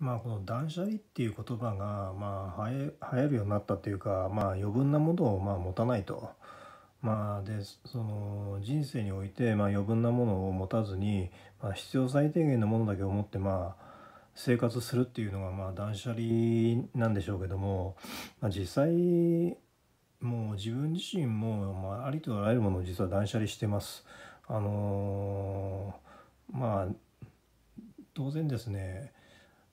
まあ、この断捨離っていう言葉がまあ流行るようになったというか、まあ、余分なものをまあ持たないと、まあ、でその人生においてまあ余分なものを持たずに、まあ、必要最低限のものだけを持ってまあ生活するっていうのがまあ断捨離なんでしょうけども、まあ、実際もう自分自身もまあありとあらゆるものを実は断捨離してます。あのー、まあ当然ですね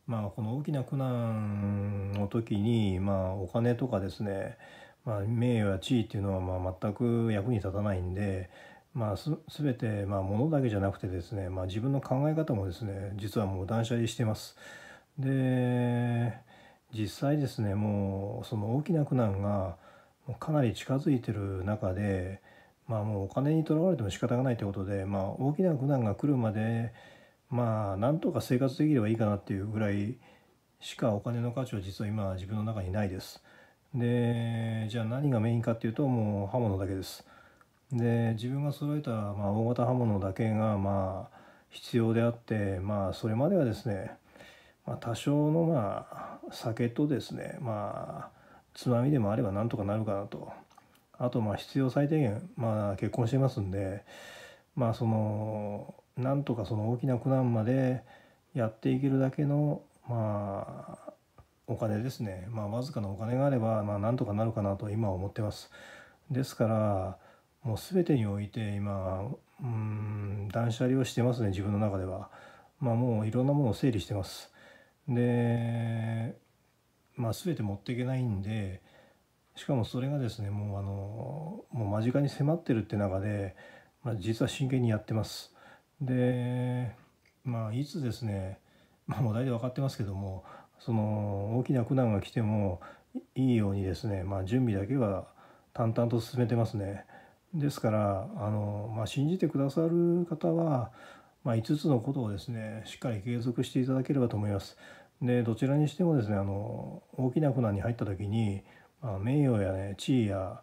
まあ、この大きな苦難の時に、まあ、お金とかですね、まあ、名誉や地位っていうのはまあ全く役に立たないんで、まあ、す全てまあ物だけじゃなくてですね、まあ、自分の考え方もですね実はもう断捨離してます。で実際ですねもうその大きな苦難がかなり近づいてる中で、まあ、もうお金にとらわれても仕方がないということで、まあ、大きな苦難が来るまでまあなんとか生活できればいいかなっていうぐらいしかお金の価値は実は今自分の中にないです。でじゃあ何がメインかっていうともう刃物だけです。で自分が揃えた、まあ、大型刃物だけがまあ必要であってまあそれまではですね、まあ、多少のまあ酒とですねまあつまみでもあればなんとかなるかなとあとまあ必要最低限まあ結婚してますんでまあそのなんとかその大きな苦難までやっていけるだけのまあお金ですね、まあ、わずかなお金があれば、まあ、なんとかなるかなと今思ってます。ですからもう全てにおいて今うん断捨離をしてますね自分の中では。まあ、もういろんなものを整理してます。で、まあ、全て持っていけないんでしかもそれがですねもうあのもう間近に迫ってるって中で、まあ、実は真剣にやってます。でまあいつですね、まあ、もう大体分かってますけどもその大きな苦難が来てもいいようにですね、まあ、準備だけは淡々と進めてますね。ですからあの、まあ、信じてくださる方は、まあ、5つのことをですねしっかり継続していただければと思います。でどちらにしてもですねあの大きな苦難に入った時に、まあ、名誉や、ね、地位や、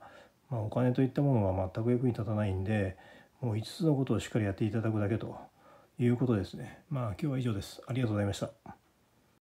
まあ、お金といったものは全く役に立たないんで、もう5つのことをしっかりやっていただくだけということですね。まあ今日は以上です。ありがとうございました。